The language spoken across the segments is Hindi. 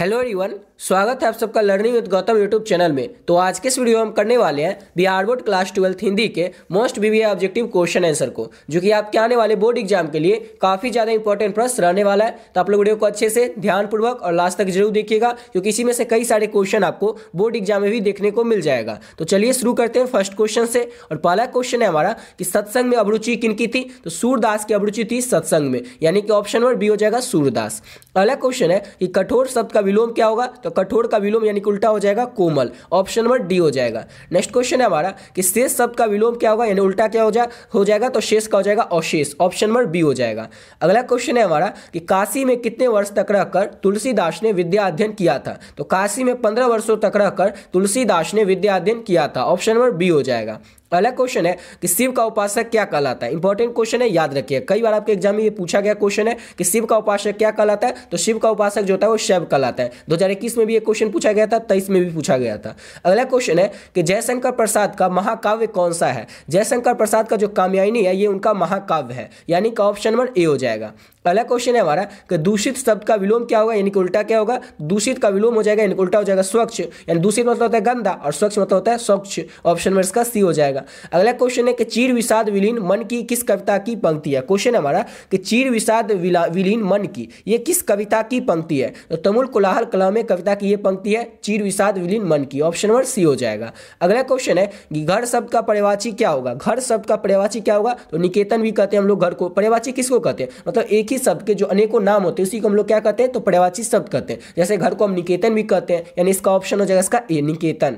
हेलो एवरीवन स्वागत है आप सबका learning with Gautam YouTube channel में तो आज के इस वीडियो में हम करने वाले हैं Bihar board class twelfth Hindi के most BBA objective question answer को जो कि आपके आने वाले बोर्ड एग्जाम के लिए काफ़ी ज़्यादा इंपॉर्टेंट प्रश्न रहने वाला है तो आप लोग वीडियो को अच्छे से ध्यानपूर्वक और लास्ट तक जरूर देखिएगा क्योंकि इसी में से कई सारे क्वेश्चन आपको बोर्ड एग्जाम में भी देखने को मिल जाएगा तो चलिए शुरू करते हैं फर्स्ट क्वेश्चन से और पहला क्वेश्चन है हमारा कि सत्संग में अभिरुचि किन की थी तो सूरदास की अभिरुचि थी सत्संग में यानी कि ऑप्शन नंबर बी हो जाएगा सूरदास अगला क्वेश्चन है कि कठोर शब्द का विलोम क्या होगा तो कठोर का विलोम यानी कि उल्टा हो जाएगा कोमल ऑप्शन नंबर डी हो जाएगा नेक्स्ट क्वेश्चन है हमारा कि शेष शब्द का विलोम क्या होगा यानी उल्टा क्या हो जाए हो जाएगा तो शेष का हो जाएगा अवशेष ऑप्शन नंबर बी हो जाएगा अगला क्वेश्चन है हमारा कि काशी में कितने वर्ष तक रहकर तुलसीदास ने विद्या अध्ययन किया था तो काशी में पंद्रह वर्षों तक रहकर तुलसीदास ने विद्या अध्ययन किया था ऑप्शन नंबर बी हो जाएगा अगला क्वेश्चन है कि शिव का उपासक क्या कहलाता है इंपॉर्टेंट क्वेश्चन है याद रखिए कई बार आपके एग्जाम में ये पूछा गया क्वेश्चन है कि शिव का उपासक क्या कहलाता है तो शिव का उपासक जो होता है वो शैव कहलाता है इक्कीस में भी ये क्वेश्चन पूछा गया था तेईस में भी पूछा गया था अगला क्वेश्चन है कि जयशंकर प्रसाद का महाकाव्य कौन सा है जयशंकर प्रसाद का जो कामयानी है ये उनका महाकाव्य है यानी कि ऑप्शन नंबर ए हो जाएगा अगला क्वेश्चन है हमारा कि दूषित शब्द का विलोम क्या होगा यानी कि उल्टा क्या होगा दूषित का विलोम हो जाएगा यानी उल्टा हो जाएगा स्वच्छ यानी दूषित मतलब होता है गंदा और स्वच्छ मतलब होता है स्वच्छ ऑप्शन नंबर इसका सी हो जाएगा जाएगा अगला क्वेश्चन है कि चीर विषाद विलीन मन की किस कविता की पंक्ति है क्वेश्चन है हमारा कि चीर विषाद विलीन मन की ये किस कविता की पंक्ति है तो तमुल कोलाहल में कविता की ये पंक्ति है चीर विषाद विलीन मन की ऑप्शन नंबर सी हो जाएगा अगला क्वेश्चन है कि घर शब्द का परिवाची क्या होगा घर शब्द का परिवाची क्या होगा तो निकेतन भी कहते हैं हम लोग घर को परिवाची किसको कहते हैं मतलब एक ही शब्द के जो अनेकों नाम होते हैं उसी को हम लोग क्या कहते हैं तो परिवाची शब्द कहते हैं जैसे घर को हम निकेतन भी कहते हैं यानी इसका ऑप्शन हो जाएगा इसका ए निकेतन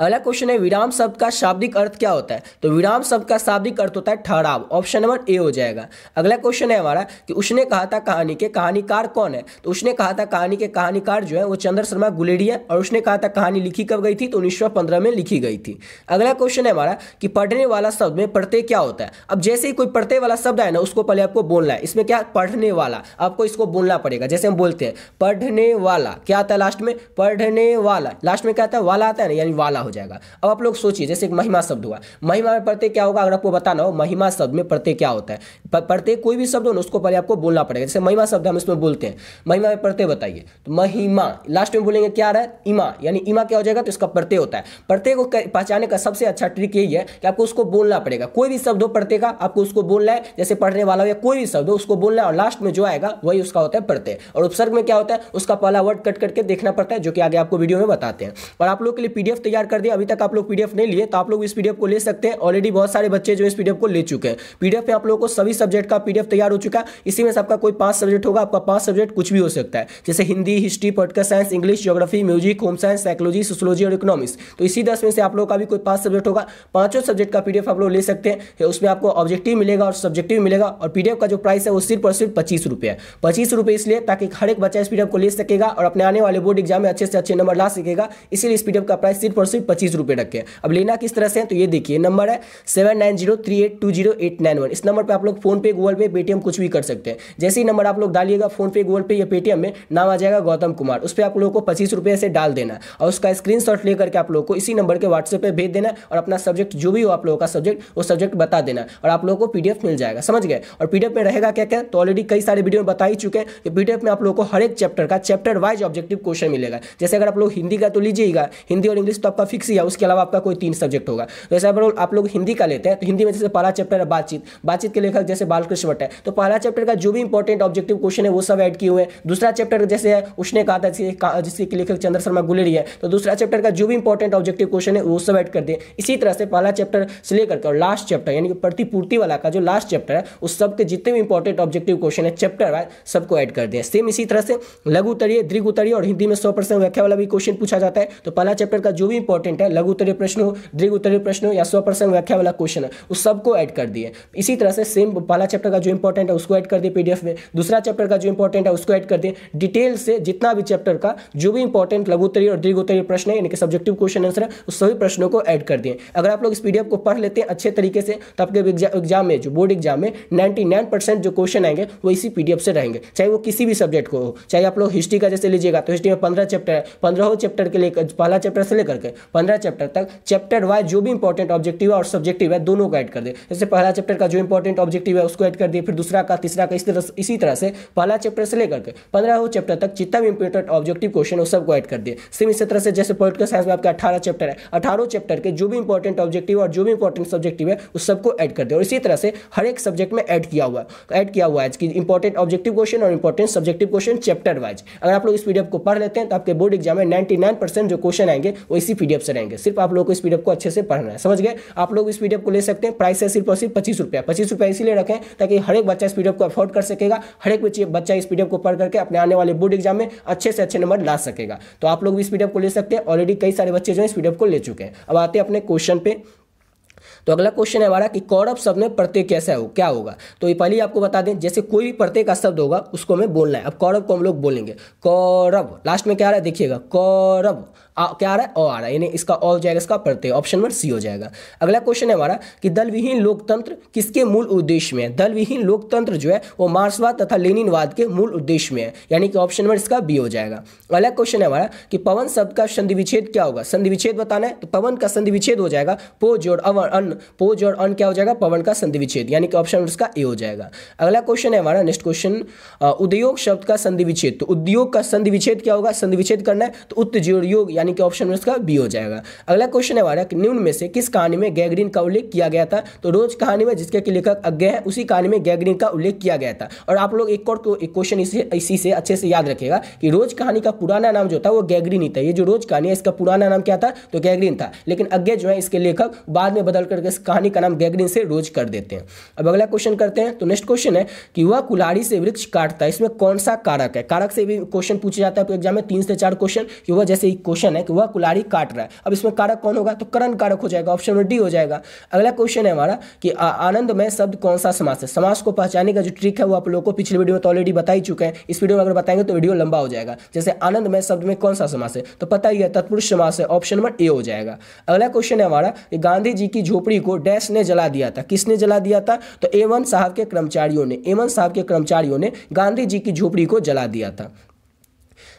अगला क्वेश्चन है विराम शब्द का शाब्दिक अर्थ क्या होता है तो विराम शब्द का शाब्दिक अर्थ होता है ठहराव ऑप्शन नंबर ए हो जाएगा अगला क्वेश्चन है हमारा कि उसने कहा था कहानी के कहानीकार कौन है तो उसने कहा था कहानी के कहानीकार जो है वो चंद्र शर्मा है और उसने कहा था कहानी लिखी कब गई थी तो उन्नीस में लिखी गई थी अगला क्वेश्चन है हमारा कि पढ़ने वाला शब्द में पढ़ते क्या होता है अब जैसे ही कोई पढ़ते वाला शब्द आए ना उसको पहले आपको बोलना है इसमें क्या पढ़ने वाला आपको इसको बोलना पड़ेगा जैसे हम बोलते हैं पढ़ने वाला क्या आता है लास्ट में पढ़ने वाला लास्ट में क्या आता है वाला आता है ना यानी वाला हो जाएगा अब आप लोग सोचिए जैसे महिमा शब्द हुआ महिमा में प्रत्येक क्या होगा अगर आपको बताना हो महिमा शब्द में प्रत्येक क्या होता है प्रत्येक कोई भी शब्द हो ना उसको पहले आपको बोलना पड़ेगा जैसे महिमा शब्द हम इसमें बोलते हैं महिमा में प्रत्येक बताइए तो महिमा लास्ट में बोलेंगे क्या रहा है इमा यानी इमा क्या हो जाएगा तो इसका प्रत्यय होता है प्रत्येक को पहचाने का सबसे अच्छा ट्रिक यही है कि आपको उसको बोलना पड़ेगा कोई भी शब्द हो प्रत्येक का आपको उसको बोलना है जैसे पढ़ने वाला हो या कोई भी शब्द हो उसको बोलना है और लास्ट में जो आएगा वही उसका होता है प्रत्यय और उपसर्ग में क्या होता है उसका पहला वर्ड कट करके देखना पड़ता है जो कि आगे आपको वीडियो में बताते हैं और आप लोग के लिए पीडीएफ तैयार कर दिया अभी तक आप लोग पीडीएफ नहीं लिए तो आप लोग इस पीडीएफ को ले सकते हैं ऑलरेडी बहुत सारे बच्चे जो इस पीडीएफ को ले चुके हैं पीडीएफ में आप लोगों को सभी सब्जेक्ट का पीडीएफ तैयार हो चुका है इसी में आपका कोई पांच सब्जेक्ट होगा आपका पांच सब्जेक्ट कुछ भी हो सकता है जैसे Hindi history political science English geography music home science psychology sociology और इकोनॉमिक्स तो इसी दस में से आप लोग का भी कोई पांच सब्जेक्ट होगा पांचों सब्जेक्ट का पीडीएफ आप लोग ले सकते हैं उसमें आपको ऑब्जेक्टिव मिलेगा और सब्जेक्टिव मिलेगा और पीडीएफ का जो प्राइस है वो सिर्फ और सिर्फ पच्चीस रुपये है पच्चीस रुपये इसलिए ताकि हर एक बच्चा इस पीडीएफ को ले सकेगा और अपने आने वाले बोर्ड एग्जाम में अच्छे से अच्छे नंबर ला सकेगा इसीलिए इस पीडीएफ का प्राइस सिर्फ और सिर्फ सिर्फ पच्चीस रुपये रखे हैं अब लेना किस तरह से है तो ये देखिए नंबर है seven nine zero three eight two zero eight nine one इस नंबर पर आप लोग फोन पे गूगल पे पेटीएम कुछ भी कर सकते हैं जैसे ही नंबर आप लोग डालिएगा पे गूगल पे या पेटीएम में नाम आ जाएगा गौतम कुमार उस पर आप लोगों को पच्चीस रुपये से डाल देना और उसका स्क्रीन शॉट लेकर के आप लोग को इसी नंबर के व्हाट्सएप पर भेज देना और अपना सब्जेक्ट जो भी हो आप लोगों का सब्जेक्ट वो सब्जेक्ट बता देना और आप लोगों को पीडीएफ मिल जाएगा समझ गए और पीडीएफ में रहेगा क्या क्या तो ऑलरेडी कई सारे वीडियो में बता ही चुके हैं कि पीडीएफ में आप लोगों को हर एक चैप्टर का चैप्टर वाइज ऑब्जेक्टिव क्वेश्चन मिलेगा जैसे अगर आप लोग हिंदी का तो लीजिएगा हिंदी और इंग्लिश तो आपका फिक्स ही है उसके अलावा आपका कोई तीन सब्जेक्ट होगा जैसे तो आप लोग हिंदी का लेते हैं तो हिंदी में जैसे पहला चैप्टर है बातचीत बातचीत के लेखक जैसे बालकृष्ण भट्ट है तो पहला चैप्टर का जो भी इंपॉर्टेंट ऑब्जेक्टिव क्वेश्चन है वो सब एड किए हुए दूसरा चैप्टर जैसे है उसने कहा था जिसके लेखक चंद्र शर्मा गुलेरी है तो दूसरा चैप्टर का जो भी इंपॉर्टेंट ऑब्जेक्टिव क्वेश्चन है वो सब एड कर दिए इसी तरह से पहला चैप्टर से लेकर और लास्ट चैप्टर यानी कि प्रतिपूर्ति वाला का जो लास्ट चैप्टर है उस सब जितने भी इंपॉर्टेंट ऑब्जेक्टिव क्वेश्चन है चैप्टर वाइज सबको ऐड कर दें सेम इसी तरह से लघु उत्तरीय दीर्घ उत्तरीय और हिंदी में सौ परसेंट व्याख्या वाला भी क्वेश्चन पूछा जाता है तो पहला चैप्टर का जो भी इंपॉर्टेंट इंपॉर्टेंट है लघु उत्तरीय प्रश्न हो दीर्घ उत्तरीय प्रश्न हो या स्व प्रसंग व्याख्या वाला क्वेश्चन है उस सबको ऐड कर दिए इसी तरह से सेम पहला चैप्टर का जो इंपॉर्टेंट है उसको ऐड कर दिए पीडीएफ में दूसरा चैप्टर का जो इंपॉर्टेंट है उसको ऐड कर दिए डिटेल से जितना भी चैप्टर का जो भी इंपॉर्टेंट लघु उत्तरीय और दीर्घ उत्तरीय प्रश्न है यानी कि सब्जेक्टिव क्वेश्चन आंसर है उस सभी प्रश्नों को ऐड कर दिए अगर आप लोग इस पीडीएफ को पढ़ लेते हैं अच्छे तरीके से तो आपके एग्जाम में जो बोर्ड एग्जाम में नाइन्टी जो क्वेश्चन आएंगे वो इसी पीडीएफ से रहेंगे चाहे वो किसी भी सब्जेक्ट को हो चाहे आप लोग हिस्ट्री का जैसे लीजिएगा तो हिस्ट्री में पंद्रह चैप्टर है पंद्रह चैप्टर के लिए पहला चैप्टर से लेकर के पंद्रह चैप्टर तक चैप्टर वाइज जो भी इंपॉर्टेंट ऑब्जेक्टिव है और सब्जेक्टिव है दोनों को ऐड कर दे जैसे पहला चैप्टर का जो इंपॉर्टेंट ऑब्जेक्टिव है उसको ऐड कर दिए फिर दूसरा का तीसरा का इस तरह इसी तरह से पहला चैप्टर से लेकर के पंद्रह चैप्टर तक जितना भी इंपॉर्टेंट ऑब्जेक्टिव क्वेश्चन है सबको ऐड कर दिए सेम इसी तरह से जैसे पोलिटिकल साइंस में आपका अठारह चैप्टर है अठारह चैप्टर के जो भी इंपॉर्टेंट ऑब्जेक्टिव और जो भी इंपॉर्टेंट सब्जेक्टिव है उस सबको ऐड कर दे और इसी तरह से हर एक सब्जेक्ट में ऐड किया हुआ है ऐड किया हुआ है कि इंपॉर्टेंट ऑब्जेक्टिव क्वेश्चन और important subjective question chapter wise अगर आप लोग इस पीडीएफ को पढ़ लेते हैं तो आपके बोर्ड एग्जाम में परसेंट जो क्वेश्चन आएंगे वो इसी पीडीएफ पीडीएफ से रहेंगे सिर्फ आप लोगों को इस पीडीएफ को अच्छे से पढ़ना है समझ गए आप लोग इस पीडीएफ को ले सकते हैं प्राइस है सिर्फ और सिर्फ पच्चीस रुपया पच्चीस रुपया इसलिए रखें ताकि हर एक बच्चा इस पीडीएफ को अफोर्ड कर सकेगा हर एक बच्चा इस पीडीएफ को पढ़ करके अपने आने वाले बोर्ड एग्जाम में अच्छे से अच्छे नंबर ला सकेगा तो आप लोग भी इस पीडीएफ को ले सकते हैं ऑलरेडी कई सारे बच्चे जो है इस पीडीएफ को ले चुके हैं अब आते हैं अपने क्वेश्चन पे तो अगला क्वेश्चन है हमारा कि कौरव शब्द में प्रत्यय कैसा हो क्या होगा तो ये पहले आपको बता दें जैसे कोई भी प्रत्यय का शब्द होगा उसको हमें बोलना है अब कौरव को हम लोग बोलेंगे कौरव लास्ट में क्या आ रहा है देखिएगा कौरव आ, क्या आ रहा है ओ आ रहा है यानी इसका ऑल जाएगा इसका प्रत्यय ऑप्शन नंबर सी हो जाएगा अगला क्वेश्चन है हमारा कि दलविहीन लोकतंत्र किसके मूल उद्देश्य में है दलविहीन लोकतंत्र जो है वो मार्क्सवाद तथा लेनिनवाद के मूल उद्देश्य में है यानी कि ऑप्शन नंबर इसका बी हो जाएगा अगला क्वेश्चन है हमारा कि पवन शब्द का संधि विच्छेद क्या होगा संधि विच्छेद बताना है तो पवन का संधि विच्छेद हो जाएगा पोज और अवर अन पोज और अन क्या हो जाएगा पवन का संधि विच्छेद यानी कि ऑप्शन नंबर इसका ए हो जाएगा अगला क्वेश्चन है हमारा नेक्स्ट क्वेश्चन उद्योग शब्द का संधि विच्छेद तो उद्योग का संधि विच्छेद क्या होगा संधि विच्छेद करना है तो उत्तयोग यानी यानी कि ऑप्शन में उसका बी हो जाएगा अगला क्वेश्चन है हमारा कि निम्न में से किस कहानी में गैगरीन का उल्लेख किया गया था तो रोज कहानी में जिसके लेखक अज्ञा है उसी कहानी में गैगरीन का उल्लेख किया गया था और आप लोग एक और क्वेश्चन इसे इसी से अच्छे से याद रखेगा कि रोज कहानी का पुराना नाम जो था वो गैगरीन ही था ये जो रोज कहानी है इसका पुराना नाम क्या था तो गैगरीन था लेकिन अज्ञा जो है इसके लेखक बाद में बदल करके इस कहानी का नाम गैगरीन से रोज कर देते हैं अब अगला क्वेश्चन करते हैं तो नेक्स्ट क्वेश्चन है कि वह कुलाड़ी से वृक्ष काटता है इसमें कौन सा कारक है कारक से भी क्वेश्चन पूछा जाता है तो एग्जाम में तीन से चार क्वेश्चन कि वह जैसे क्वेश्चन क्वेश्चन है कि वह कुलाड़ी काट रहा है अब इसमें कारक कौन होगा तो करण कारक हो जाएगा ऑप्शन नंबर डी हो जाएगा अगला क्वेश्चन है हमारा कि आनंदमय शब्द कौन सा समास है समास को पहचाने का जो ट्रिक है वो आप लोगों को पिछले वीडियो में तो ऑलरेडी बता ही चुके हैं इस वीडियो में अगर बताएंगे तो वीडियो लंबा हो जाएगा जैसे आनंदमय शब्द में कौन सा समास है तो पता ही है तत्पुरुष समास है ऑप्शन नंबर ए हो जाएगा अगला क्वेश्चन है हमारा कि गांधी जी की झोपड़ी को डैश ने जला दिया था किसने जला दिया था तो एवन साहब के कर्मचारियों ने एवन साहब के कर्मचारियों ने गांधी जी की झोपड़ी को जला दिया था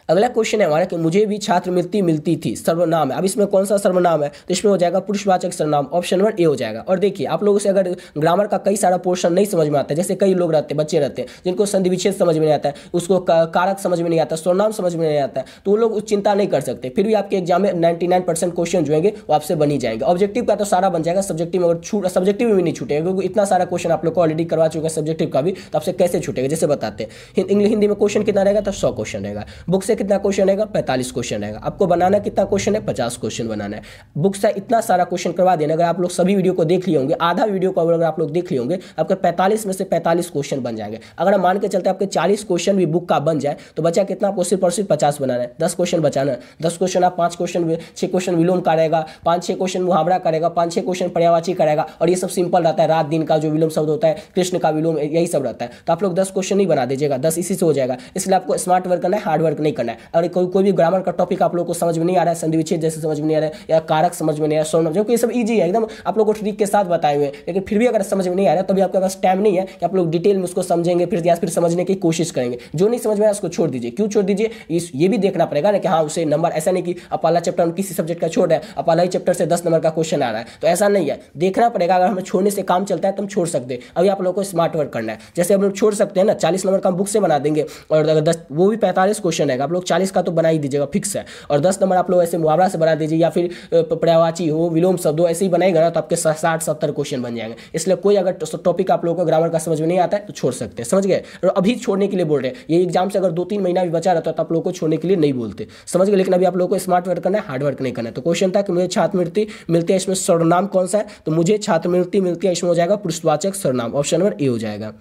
अगला क्वेश्चन है हमारा कि मुझे भी छात्र मिलती मिलती थी सर्वनाम है अब इसमें कौन सा सर्वनाम है तो इसमें हो जाएगा पुरुषवाचक सर्वनाम ऑप्शन नंबर ए हो जाएगा और देखिए आप लोगों से अगर ग्रामर का कई सारा पोर्शन नहीं समझ में आता है जैसे कई लोग रहते हैं बच्चे रहते हैं जिनको संधि विच्छेद समझ में नहीं आता है उसको कारक समझ में नहीं आता सर्वनाम समझ में नहीं आता है तो वो लोग उस चिंता नहीं कर सकते फिर भी आपके एग्जाम में नाइन्टी क्वेश्चन जो है वो आपसे बनी जाएंगे ऑब्जेक्टिव का तो सारा बन जाएगा सब्जेक्टिव में अगर छूट सब्जेक्टिव में भी नहीं छूटेगा क्योंकि इतना सारा क्वेश्चन आप लोग को ऑलरेडी करवा चुके हैं सब्जेक्टिव का भी तो आपसे कैसे छूटेगा जैसे बताते हैं हिंदी में क्वेश्चन कितना रहेगा तो सौ क्वेश्चन रहेगा बुक से कितना क्वेश्चन रहेगा पैंतालीस क्वेश्चन रहेगा आपको बनाना कितना क्वेश्चन है पचास क्वेश्चन बनाना है बुक से इतना सारा क्वेश्चन करवा देना अगर आप लोग सभी वीडियो को देख लिए होंगे आधा वीडियो को अगर आप लोग देख लिए होंगे आपके पैंतालीस में से पैंतालीस क्वेश्चन बन जाएंगे अगर मान के चलते आपके चालीस क्वेश्चन भी बुक का बन जाए तो बचा कितना आपको सिर्फ और सिर्फ पचास बनाना है दस क्वेश्चन बचाना है दस क्वेश्चन आप पाँच क्वेश्चन छः क्वेश्चन विलोम करेगा पाँच छः क्वेश्चन मुहावरा करेगा पाँच छः क्वेश्चन पर्यावाची करेगा और ये सब सिंपल रहता है रात दिन का जो विलोम शब्द होता है कृष्ण का विलोम यही सब रहता है तो आप लोग दस क्वेश्चन ही बना दीजिएगा दस इसी से हो जाएगा इसलिए आपको स्मार्ट वर्क करना है हार्ड वर्क नहीं करना करना है अगर कोई कोई भी ग्रामर का टॉपिक आप लोग को समझ में नहीं आ रहा है संधिविच्छेद जैसे समझ में नहीं आ रहा है या कारक समझ में नहीं आ रहा है सोनम जो ये सब ईजी है एकदम आप लोग को ट्रिक के साथ बताए हुए लेकिन फिर भी अगर समझ में नहीं आ रहा है तभी आपके पास टाइम नहीं है कि आप लोग डिटेल में उसको समझेंगे फिर या फिर समझने की कोशिश करेंगे जो नहीं समझ में आया उसको छोड़ दीजिए क्यों छोड़ दीजिए इस ये भी देखना पड़ेगा ना कि हाँ उसे नंबर ऐसा नहीं कि अपाला चैप्टर हम किसी सब्जेक्ट का छोड़ रहा है अपाला ही चैप्टर से दस नंबर का क्वेश्चन आ रहा है तो ऐसा नहीं है देखना पड़ेगा अगर हमें छोड़ने से काम चलता है तो हम छोड़ सकते हैं अभी आप लोग को स्मार्ट वर्क करना है जैसे हम लोग छोड़ सकते हैं ना चालीस नंबर का हम बुक से बना देंगे और अगर दस वो भी पैंतालीस क्वेश्चन है आप लोग चालीस का तो बना ही दीजिएगा फिक्स है और दस नंबर आप लोग ऐसे मुहावरा से बना दीजिए या फिर पर्यावाची हो विलोम शब्द हो ऐसे ही बनाएगा ना तो आपके साठ सत्तर क्वेश्चन बन जाएंगे इसलिए कोई अगर टॉपिक आप लोगों को ग्रामर का समझ में नहीं आता है तो छोड़ सकते हैं समझ गए और अभी छोड़ने के लिए बोल रहे हैं ये एग्जाम से अगर दो तीन महीना भी बचा रहता है तो आप लोग को छोड़ने के लिए नहीं बोलते समझ गए लेकिन अभी आप लोग को स्मार्ट वर्क करना है हार्ड वर्क नहीं करना है तो क्वेश्चन था कि मुझे छात्रवृत्ति मिलती है इसमें सर्वनाम कौन सा है तो मुझे छात्रवृत्ति मिलती है इसमें हो जाएगा पुरुषवाचक सर्वनाम ऑप्शन नंबर ए हो जाएगा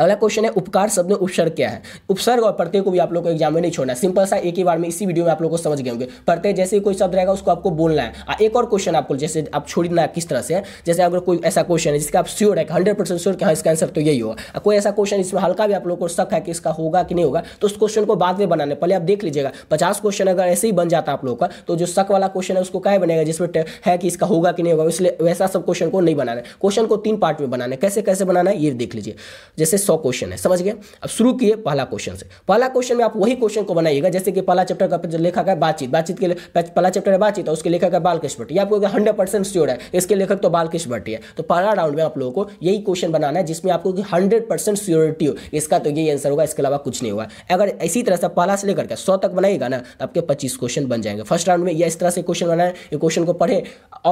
अगला क्वेश्चन है उपकार शब्द उपसर्ग क्या है उपसर्ग और प्रत्यय को भी आप लोग को एग्जाम में नहीं छोड़ना सिंपल सा एक ही बार में इसी वीडियो में आप लोग को समझ गए होंगे प्रत्यय जैसे कोई शब्द रहेगा उसको आपको बोलना है एक और क्वेश्चन आपको जैसे आप छोड़ना है किस तरह से जैसे अगर कोई ऐसा क्वेश्चन है जिसका आप श्योर है हंड्रेड परसेंट श्योर हाँ इसका आंसर तो यही होगा कोई ऐसा क्वेश्चन इसमें हल्का भी आप लोग को शक है कि इसका होगा कि नहीं होगा तो उस क्वेश्चन को बाद में बनाने पहले आप देख लीजिएगा पचास क्वेश्चन अगर ऐसे ही बन जाता आप लोग का तो जो शक वाला क्वेश्चन है उसको क्या बनेगा जिसमें है कि इसका होगा कि नहीं होगा इसलिए वैसा सब क्वेश्चन को नहीं बनाना क्वेश्चन को तीन पार्ट में बनाना कैसे कैसे बनाना है ये देख लीजिए जैसे सौ क्वेश्चन है समझ गए अब शुरू किए पहला क्वेश्चन से पहला क्वेश्चन में आप वही क्वेश्चन को बनाइएगा जैसे कि पहला चैप्टर का लेखक है बातचीत बातचीत के पहला चैप्टर है बातचीत और उसके लेखक है बालकृष्ण भट्टी आपको हंड्रेड परसेंट श्योर है इसके लेखक तो बालकृष्ण भट्टी है तो पहला राउंड में आप लोगों को यही क्वेश्चन बनाना है जिसमें आपको हंड्रेड परसेंट श्योरिटी हो इसका तो यही आंसर होगा इसके अलावा कुछ नहीं होगा अगर इसी तरह से पहला से लेकर के सौ तक बनाएगा ना तो आपके पच्चीस क्वेश्चन बन जाएंगे फर्स्ट राउंड में यह इस तरह से क्वेश्चन बनाए ये क्वेश्चन को पढ़े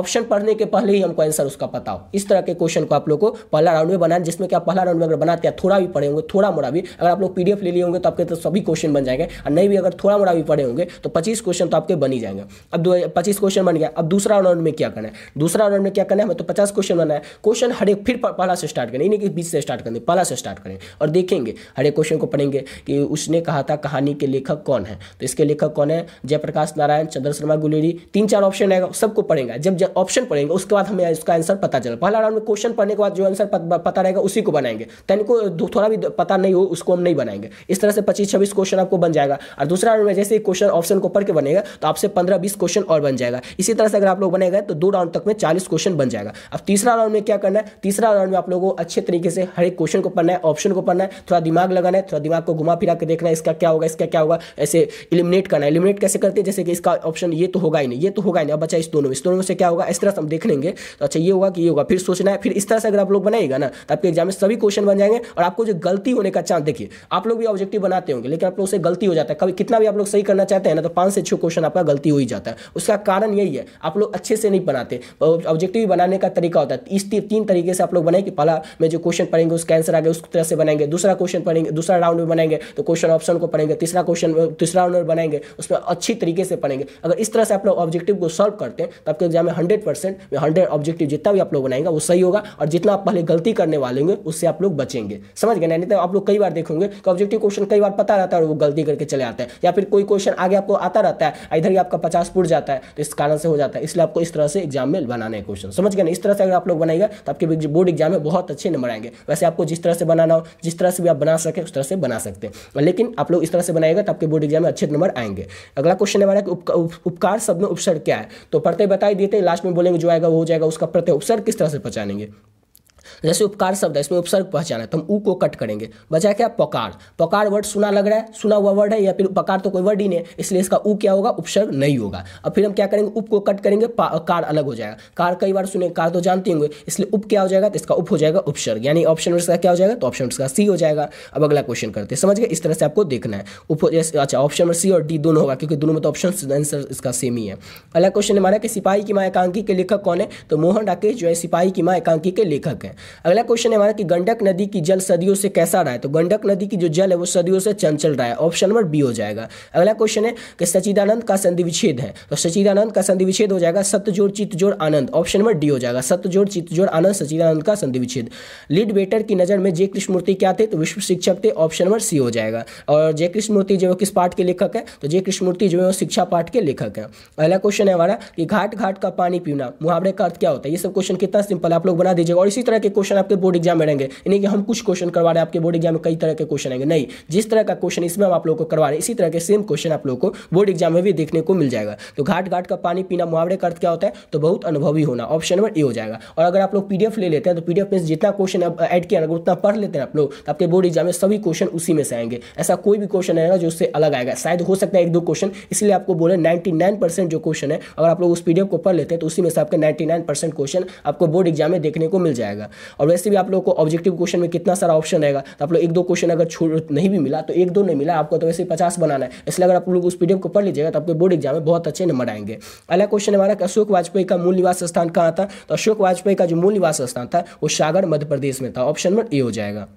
ऑप्शन पढ़ने के पहले ही हमको आंसर उसका पता हो इस तरह के क्वेश्चन को आप लोग को पहला राउंड में बनाए जिसमें क्या पहला राउंड में अगर बनाते हैं थोड़ा भी पढ़े होंगे थोड़ा मोड़ा भी अगर आप लोग पी ले लिए होंगे तो आपके तो सभी क्वेश्चन बन जाएंगे और नहीं भी अगर थोड़ा मोड़ा भी पढ़े होंगे तो पच्चीस क्वेश्चन तो आपके बन ही जाएंगे अब पच्चीस क्वेश्चन बन गया अब दूसरा राउंड में क्या करना है दूसरा राउंड में क्या करना है हमें तो पचास क्वेश्चन बनना है क्वेश्चन हर एक फिर पहला से स्टार्ट करें यानी कि बीच से स्टार्ट करें पहला से स्टार्ट करें और देखेंगे हर एक क्वेश्चन को पढ़ेंगे कि उसने कहा था कहानी के लेखक कौन है तो इसके लेखक कौन है जयप्रकाश नारायण चंद्र शर्मा गुलेरी तीन चार ऑप्शन आएगा सबको पढ़ेंगे जब ऑप्शन पढ़ेंगे उसके बाद हमें इसका आंसर पता चला पहला राउंड में क्वेश्चन पढ़ने के बाद जो आंसर पता रहेगा उसी को बनाएंगे तनिको थोड़ा भी पता नहीं हो उसको हम नहीं बनाएंगे इस तरह से पच्चीस छब्बीस क्वेश्चन आपको बन जाएगा और दूसरा राउंड में जैसे क्वेश्चन ऑप्शन को पढ़ के बनेगा तो आपसे पंद्रह बीस क्वेश्चन और बन जाएगा इसी तरह से अगर आप लोग बनेगा तो दो राउंड तक में चालीस क्वेश्चन बन जाएगा अब तीसरा राउंड में क्या करना है तीसरा राउंड में आप लोगों को अच्छे तरीके से हर एक क्वेश्चन को पढ़ना है ऑप्शन को पढ़ना है थोड़ा दिमाग लगाना है थोड़ा दिमाग को घुमा फिरा के देखना है इसका क्या होगा इसका क्या होगा ऐसे इलिमिनेट करना है इलिमिनेट कैसे करते हैं जैसे कि इसका ऑप्शन ये तो होगा ही नहीं ये तो होगा ही नहीं अब बच्चा इस दोनों में इस दोनों से क्या होगा इस तरह से हम देख लेंगे तो अच्छा ये होगा कि ये होगा फिर सोचना है फिर इस तरह से अगर आप लोग बनाएगा ना तो आपके एग्जाम में सभी क्वेश्चन बन जाएंगे और आपको जो गलती होने का चांस देखिए आप लोग भी ऑब्जेक्टिव बनाते होंगे लेकिन आप लोग से गलती हो जाता है कभी कितना भी आप लोग सही करना चाहते हैं ना तो पाँच से छः क्वेश्चन आपका गलती हो ही जाता है उसका कारण यही है आप लोग अच्छे से नहीं बनाते ऑब्जेक्टिव बनाने का तरीका होता है इस तीन तरीके से आप लोग बनाए कि पहला में जो क्वेश्चन पढ़ेंगे उसका आंसर आ गया उस तरह से बनाएंगे दूसरा क्वेश्चन पढ़ेंगे दूसरा राउंड में बनाएंगे तो क्वेश्चन ऑप्शन को पढ़ेंगे तीसरा क्वेश्चन तीसरा राउंड में बनाएंगे उसमें अच्छी तरीके से पढ़ेंगे अगर इस तरह से आप लोग ऑब्जेक्टिव को सॉल्व करते हैं तो आपके एग्जाम में हंड्रेड परसेंट हंड्रेड ऑब्जेक्टिव जितना भी आप लोग बनाएंगे वो सही होगा और जितना आप पहले गलती करने वाले होंगे उससे आप लोग बचेंगे समझ गए ना नहीं तो आप लोग कई बार देखोगे कि ऑब्जेक्टिव क्वेश्चन कई बार पता रहता है और वो गलती करके चले आते हैं या फिर कोई क्वेश्चन आगे आपको आता रहता है इधर ही आपका पचास पुट जाता है तो इस कारण से हो जाता है इसलिए आपको इस तरह से एग्जाम में बनाना है क्वेश्चन समझ गए ना इस तरह से अगर आप लोग बनाएगा तो आपके बोर्ड एग्जाम में बहुत अच्छे नंबर आएंगे वैसे आपको जिस तरह से बनाना हो जिस तरह से भी आप बना सकें उस तरह से बना सकते हैं लेकिन आप लोग इस तरह से बनाएगा तो आपके बोर्ड एग्जाम में अच्छे नंबर आएंगे अगला क्वेश्चन हमारा उपकार शब्द में उपसर्ग क्या है तो पढ़ते बताई देते हैं लास्ट में बोलेंगे जो आएगा वो हो जाएगा उसका प्रत्येक उपसर्ग किस तरह से पहचानेंगे जैसे उपकार शब्द है इसमें उपसर्ग पहचाना है तो हम ऊ को कट करेंगे बचा क्या पकार पकार वर्ड सुना लग रहा है सुना हुआ वर्ड है या फिर पकार तो कोई वर्ड ही नहीं है इसलिए इसका ऊ क्या होगा उपसर्ग नहीं होगा अब फिर हम क्या करेंगे उप को कट करेंगे कार अलग हो जाएगा कार कई बार सुने कार तो जानते होंगे इसलिए उप क्या हो जाएगा तो इसका उप हो जाएगा उपसर्ग यानी ऑप्शन का क्या हो जाएगा तो ऑप्शन का सी हो जाएगा अब अगला क्वेश्चन करते हैं समझ गए इस तरह से आपको देखना है उप अच्छा ऑप्शन नंबर सी और डी दोनों होगा क्योंकि दोनों में तो ऑप्शन आंसर इसका सेम ही है अगला क्वेश्चन हमारा कि सिपाही की माँ एकांकी के लेखक कौन है तो मोहन राकेश जो है सिपाही की माँ एकांकी के लेखक हैं अगला क्वेश्चन है हमारा कि गंडक नदी की जल सदियों से कैसा रहा है तो गंडक नदी की जो जल है वो सदियों से चंचल रहा है ऑप्शन नंबर बी हो जाएगा अगला क्वेश्चन है कि सचिदानंद का संधि विच्छेद है तो सचिदानंद का संधि विच्छेद हो जाएगा सत्यजोर चित्तजोर आनंद ऑप्शन नंबर डी हो जाएगा सत्यजोर चित्तजोर आनंद सचिदानंद का संधि विच्छेद लीड बेटर की नज़र में जे कृष्णमूर्ति क्या थे तो विश्व शिक्षक थे ऑप्शन नंबर सी हो जाएगा और जे कृष्णमूर्ति जो किस पाठ के लेखक है तो जे कृष्णमूर्ति जो है वो शिक्षा पाठ के लेखक है अगला क्वेश्चन है हमारा कि घाट घाट का पानी पीना मुहावरे का अर्थ क्या होता है ये सब क्वेश्चन कितना सिंपल आप लोग बना दीजिएगा और इसी तरह के क्वेश्चन आपके बोर्ड एग्जाम में रहेंगे यानी कि हम कुछ क्वेश्चन करवा रहे हैं आपके बोर्ड एग्जाम में कई तरह के क्वेश्चन आएंगे नहीं जिस तरह का क्वेश्चन इसमें हम आप लोग को करवा रहे हैं इसी तरह के सेम क्वेश्चन आप लोग को बोर्ड एग्जाम में भी देखने को मिल जाएगा तो घाट घाट का पानी पीना मुहावरे का अर्थ क्या होता है तो बहुत अनुभवी होना ऑप्शन नंबर ए हो जाएगा और अगर आप लोग पीडीएफ ले लेते हैं तो पीडीएफ में जितना क्वेश्चन एड ऐड किया अगर उतना पढ़ लेते हैं आप लोग तो आपके बोर्ड एग्जाम में सभी क्वेश्चन उसी में से आएंगे ऐसा कोई भी क्वेश्चन आएगा जो उससे अलग आएगा शायद हो सकता है एक दो क्वेश्चन इसलिए आपको बोले नाइन्टी जो क्वेश्चन है अगर आप लोग उस पीडीएफ को पढ़ लेते हैं तो उसी में से आपके नाइन्टी क्वेश्चन आपको बोर्ड एग्जाम में देखने को मिल जाएगा और वैसे भी आप लोगों को ऑब्जेक्टिव क्वेश्चन में कितना सारा ऑप्शन रहेगा तो आप लोग एक दो क्वेश्चन अगर छोड़ नहीं भी मिला तो एक दो नहीं मिला आपको तो वैसे पचास बनाना है इसलिए अगर आप लोग उस पीडीएफ को पढ़ लीजिएगा तो आपके बोर्ड एग्जाम में बहुत अच्छे नंबर आएंगे अगला क्वेश्चन हमारा अशोक वाजपेयी का मूल निवास स्थान कहाँ था तो अशोक वाजपेयी का जो मूल निवास स्थान था वो सागर मध्य प्रदेश में था ऑप्शन नंबर ए हो जाएगा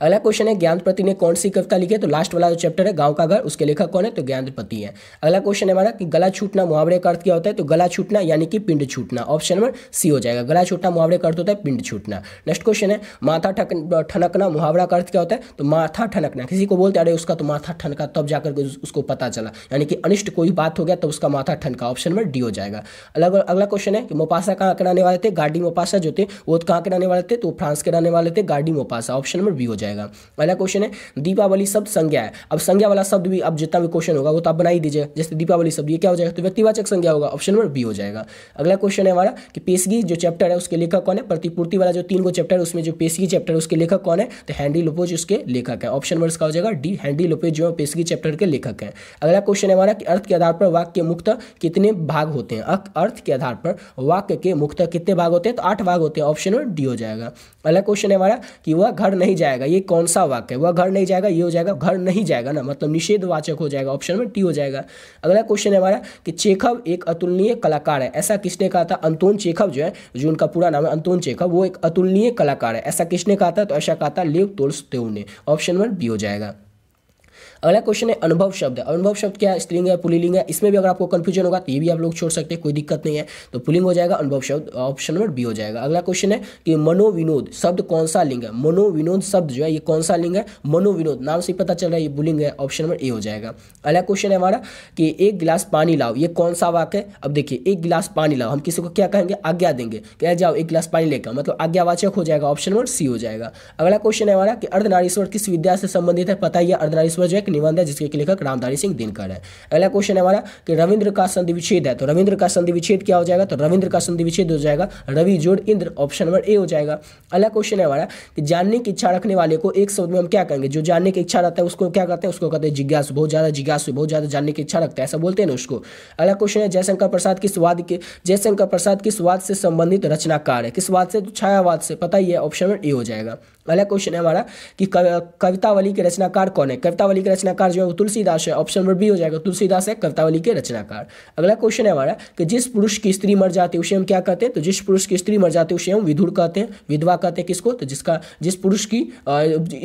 अगला क्वेश्चन है ज्ञानपति ने कौन सी कविता लिखी है तो लास्ट वाला जो चैप्टर है गाँव का घर उसके लेखक कौन है तो ज्ञानपति है अगला क्वेश्चन है हमारा कि गला छूटना मुहावरे का अर्थ क्या होता है तो गला छूटना यानी कि पिंड छूटना ऑप्शन नंबर सी हो जाएगा गला छूटना मुहावरे का अर्थ होता है पिंड छूटना नेक्स्ट क्वेश्चन है माथा ठनकना मुहावरा का अर्थ क्या होता है तो माथा ठनकना किसी को बोलते अरे उसका तो माथा ठनका तब जाकर उसको पता चला यानी कि अनिष्ट कोई बात हो गया तो उसका माथा ठनका ऑप्शन नंबर डी हो जाएगा अलग अगला क्वेश्चन है कि मोपासा कहाँ के रहने वाले थे गार्डी मोपासा जो थे वो कहाँ के रहने वाले थे तो फ्रांस के रहने वाले थे Guy de Maupassant option number B हो जाएगा जाएगा पहला क्वेश्चन है दीपावली शब्द संज्ञा है अब संज्ञा वाला शब्द भी अब जितना भी क्वेश्चन होगा वो तो आप बना ही दीजिए जैसे दीपावली शब्द ये क्या हो जाएगा तो व्यक्तिवाचक संज्ञा होगा ऑप्शन नंबर बी हो जाएगा अगला क्वेश्चन है हमारा कि पेशगी जो चैप्टर है उसके लेखक कौन है प्रतिपूर्ति वाला जो तीन को चैप्टर है उसमें जो पेशगी चैप्टर है उसके लेखक कौन है तो हैंडी लोपोज उसके लेखक है ऑप्शन नंबर इसका हो जाएगा डी हैंडी लोपोज जो पेशगी चैप्टर के लेखक है अगला क्वेश्चन है हमारा कि अर्थ के आधार पर वाक्य मुक्त कितने भाग होते हैं अर्थ के आधार पर वाक्य के मुक्त कितने भाग होते हैं तो आठ भाग होते हैं ऑप्शन नंबर डी हो जाएगा अगला क्वेश्चन है हमारा कि वह घर नहीं जाएगा ये कौन सा वाक्य है वह घर नहीं जाएगा ये हो जाएगा घर नहीं जाएगा ना मतलब निषेधवाचक हो जाएगा ऑप्शन में टी हो जाएगा अगला क्वेश्चन है हमारा कि चेखव एक अतुलनीय कलाकार है ऐसा किसने कहा था अंतोन चेखव जो है जो उनका पूरा नाम है अंतोन चेखव वो एक अतुलनीय कलाकार है ऐसा किसने कहा था तो ऐसा कहा था लेव तोल्स ने ऑप्शन नंबर बी हो जाएगा अगला क्वेश्चन है अनुभव शब्द अनुभव शब्द क्या है स्त्रीलिंग है पुलिंग है इसमें भी अगर आपको कंफ्यूजन होगा तो ये भी आप लोग छोड़ सकते हैं कोई दिक्कत नहीं है तो पुलिंग हो जाएगा अनुभव शब्द ऑप्शन नंबर बी हो जाएगा अगला क्वेश्चन है कि मनोविनोद शब्द कौन सा लिंग है मनोविनोद शब्द जो है ये कौन सा लिंग है मनोविनोद नाम से पता चल रहा है ये पुलिंग है ऑप्शन नंबर ए हो जाएगा अगला क्वेश्चन है हमारा कि एक गिलास पानी लाओ ये कौन सा वाक है अब देखिए एक गिलास पानी लाओ हम किसी को क्या कहेंगे आज्ञा देंगे कह जाओ एक गिलास पानी लेकर मतलब आज्ञावाचक हो जाएगा ऑप्शन नंबर सी हो जाएगा अगला क्वेश्चन है हमारा कि अर्धनारीश्वर किस विद्या से संबंधित है पता ही अर्धनारीश्वर जो है निबंध है जिसके लेखक रामधारी सिंह दिनकर है अगला क्वेश्चन है हमारा कि रविंद्र का संधि विच्छेद है तो रविंद्र का संधि विच्छेद क्या हो जाएगा तो रविंद्र का संधि विच्छेद हो जाएगा रवि जोड़ इंद्र ऑप्शन नंबर ए हो जाएगा अगला क्वेश्चन है हमारा कि जानने की इच्छा रखने वाले को एक शब्द में हम क्या कहेंगे जो जानने की इच्छा रहता है उसको क्या कहते हैं उसको कहते हैं जिज्ञास बहुत ज़्यादा जिज्ञास बहुत ज़्यादा जानने की इच्छा रखता है ऐसा बोलते हैं ना उसको अगला क्वेश्चन है जयशंकर प्रसाद किस वाद के जयशंकर प्रसाद किस वाद से संबंधित रचनाकार है किस वाद से छायावाद से पता ही है ऑप्शन नंबर ए हो जाएगा अगला क्वेश्चन है हमारा कि कवितावली के रचनाकार कौन है कवितावली के रचनाकार जो है वो तुलसीदास है ऑप्शन नंबर बी हो जाएगा तुलसीदास है कवितावली के रचनाकार अगला क्वेश्चन है हमारा कि जिस पुरुष की स्त्री मर जाती है उसे हम क्या कहते हैं तो जिस पुरुष की स्त्री मर जाती है उसे हम विधुर कहते हैं विधवा कहते हैं किसको तो जिसका जिस पुरुष की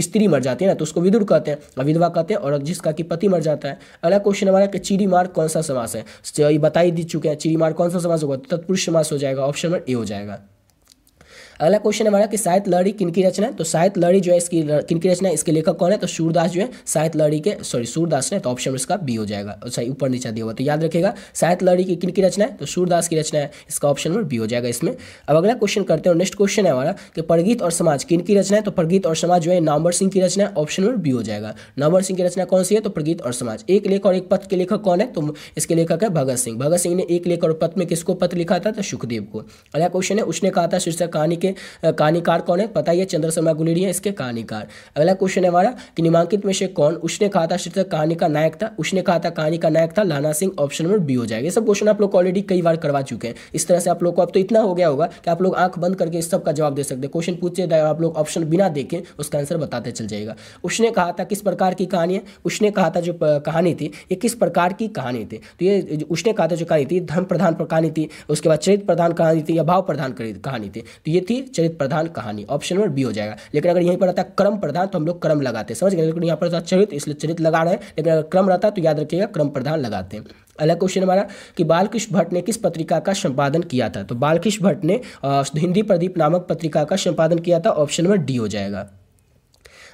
स्त्री मर जाती है ना तो उसको विधुर कहते हैं विधवा कहते हैं और जिसका कि पति मर जाता है अगला क्वेश्चन हमारा कि चिड़ी मार्ग कौन सा समास है तो ये बता ही दी चुके हैं चिड़ी मार्ग कौन सा समास होगा तो तत्पुरुष समास हो जाएगा ऑप्शन नंबर ए हो जाएगा अगला क्वेश्चन हमारा कि साहित्य लड़ी किनकी रचना है तो साहित्य लड़ी जो है इसकी किनकी रचना है इसके लेखक कौन है तो सूरदास जो है साहित्य लड़ी के सॉरी सूरदास ने तो ऑप्शन इसका बी हो जाएगा सही ऊपर नीचा दिया हुआ तो याद रखेगा साहित्य लड़ी की किनकी रचना है तो सूरदास की रचना है इसका ऑप्शन नंबर बी हो जाएगा इसमें अब अगला क्वेश्चन करते हैं नेक्स्ट क्वेश्चन है हमारा कि परगीत और समाज किनकी रचना है तो प्रगीत और समाज जो है नामवर सिंह की रचना है ऑप्शन नंबर बी हो जाएगा नामवर सिंह की रचना कौन सी है तो प्रगीत और समाज एक लेख और एक पथ के लेखक कौन है तो इसके लेखक है भगत सिंह भगत सिंह ने एक लेख और पथ में किसको पत्र लिखा था तो सुखदेव को अगला क्वेश्चन है उसने कहा था शीर्षक कहानी के इसके कहानीकार कौन है पता ही है चंद्रशर्मा गुलेड़ी है इसके कहानीकार अगला क्वेश्चन है हमारा कि निमांकित में से कौन उसने कहा था शीर्षक कहानी का नायक था उसने कहा था कहानी का नायक था लाना सिंह ऑप्शन नंबर बी हो जाएगा ये सब क्वेश्चन आप लोग ऑलरेडी कई बार करवा चुके हैं इस तरह से आप लोग को अब तो इतना हो गया होगा कि आप लोग आंख बंद करके इस सब का जवाब दे सकते हैं क्वेश्चन पूछे आप लोग ऑप्शन बिना देखें उसका आंसर बताते चल जाएगा उसने कहा था किस प्रकार की कहानी है उसने कहा था जो कहानी थी ये किस प्रकार की कहानी थी तो ये उसने कहा था जो कहानी थी धर्म प्रधान कहानी थी उसके बाद चरित्र प्रधान कहानी थी या भाव प्रधान कहानी थी तो ये थी थी चरित्र प्रधान कहानी ऑप्शन नंबर बी हो जाएगा लेकिन अगर यहीं पर रहता है क्रम प्रधान तो हम लोग क्रम लगाते समझ गए लेकिन यहाँ पर रहता चरित्र इसलिए चरित्र लगा रहे हैं लेकिन अगर क्रम रहता तो याद रखिएगा क्रम प्रधान लगाते हैं अगला क्वेश्चन हमारा कि बालकृष्ण भट्ट ने किस पत्रिका का संपादन किया था तो बालकृष्ण भट्ट ने हिंदी प्रदीप नामक पत्रिका का संपादन किया था ऑप्शन नंबर डी हो जाएगा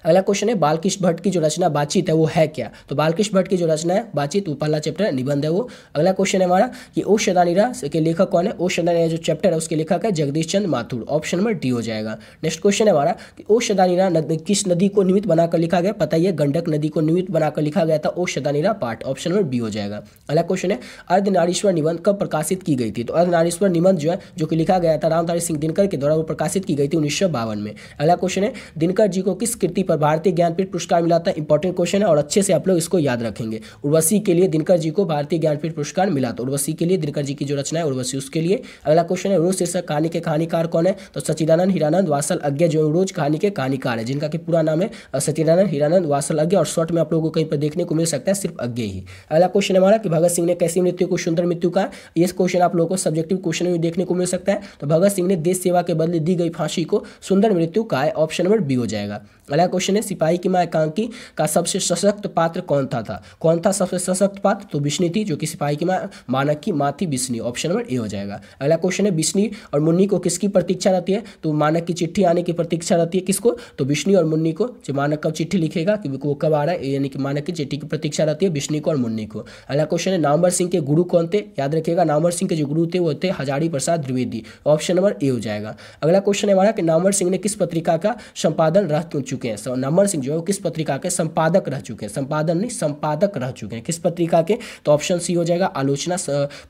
अगला क्वेश्चन है बालकृष्ण भट्ट की जो रचना बातचीत है वो है क्या तो बालकृष्ण भट्ट की जो रचना है बातचीत वो पहला चैप्टर निबंध है वो अगला क्वेश्चन है हमारा कि ओ शदानीरा के लेखक कौन है ओ सदानीरा जो चैप्टर है उसके लेखक है Jagdish Chandra Mathur option number D हो जाएगा नेक्स्ट क्वेश्चन है हमारा कि ओ सदानीरा किस नदी को निमित्त बनाकर लिखा गया पता ही है गंडक नदी को निमित्त बनाकर लिखा गया था ओ शदानीरा पाठ ऑप्शन नंबर बी हो जाएगा अगला क्वेश्चन है अर्धनारीश्वर निबंध कब प्रकाशित की गई थी तो अर्धनारीश्वर निबंध जो है जो कि लिखा गया था रामधारी सिंह दिनकर के द्वारा वो प्रकाशित की गई थी उन्नीस में अगला क्वेश्चन है दिनकर जी को किस कृति पर भारतीय ज्ञानपीठ पुरस्कार मिला था इंपॉर्टेंट क्वेश्चन है और अच्छे से आप लोग इसको याद रखेंगे उर्वशी के लिए दिनकर जी को भारतीय ज्ञानपीठ पुरस्कार मिला था उर्वशी के लिए दिनकर जी की जो रचना है उर्वशी उसके लिए अगला क्वेश्चन है रोज शीर्षक कहानी के कहानीकार कौन है तो सचिदानंद हिरानंद वासल अज्ञ जो रोज कहानी के कहानीकार है जिनका की पूरा नाम है सचिदानंद हिरानंद वासल अज्ञ और शॉर्ट में आप लोगों को कहीं पर देखने को मिल सकता है सिर्फ अज्ञा ही अगला क्वेश्चन हमारा कि भगत सिंह ने कैसी मृत्यु को सुंदर मृत्यु का ये क्वेश्चन आप लोगों को सब्जेक्टिव क्वेश्चन में देखने को मिल सकता है तो भगत सिंह ने देश सेवा के बदले दी गई फांसी को सुंदर मृत्यु का है ऑप्शन नंबर बी हो जाएगा अगला क्वेश्चन है सिपाही की माँ एकांकी का सबसे सशक्त पात्र कौन था था कौन था सबसे सशक्त पात्र तो बिश्नी थी जो कि सिपाही की माँ मानक की माँ थी बिश्नी ऑप्शन नंबर ए हो जाएगा अगला क्वेश्चन है बिश्नी और मुन्नी को किसकी प्रतीक्षा रहती है तो मानक की चिट्ठी आने की प्रतीक्षा रहती है किसको तो बिश्नी और मुन्नी को जो मानक कब चिट्ठी लिखेगा कि वो कब आ रहा है यानी कि मानक की चिट्ठी की प्रतीक्षा रहती है बिश्नी को और मुन्नी को अगला क्वेश्चन है नामवर सिंह के गुरु कौन थे याद रखिएगा नामवर सिंह के जो गुरु थे वो थे Hazari Prasad Dwivedi option number A हो जाएगा अगला क्वेश्चन है हमारा कि नामवर सिंह ने किस पत्रिका का संपादन रह चुके हैं और नमर सिंह जो है वो किस पत्रिका के संपादक रह चुके हैं संपादन नहीं संपादक रह चुके हैं किस पत्रिका के तो ऑप्शन सी हो जाएगा आलोचना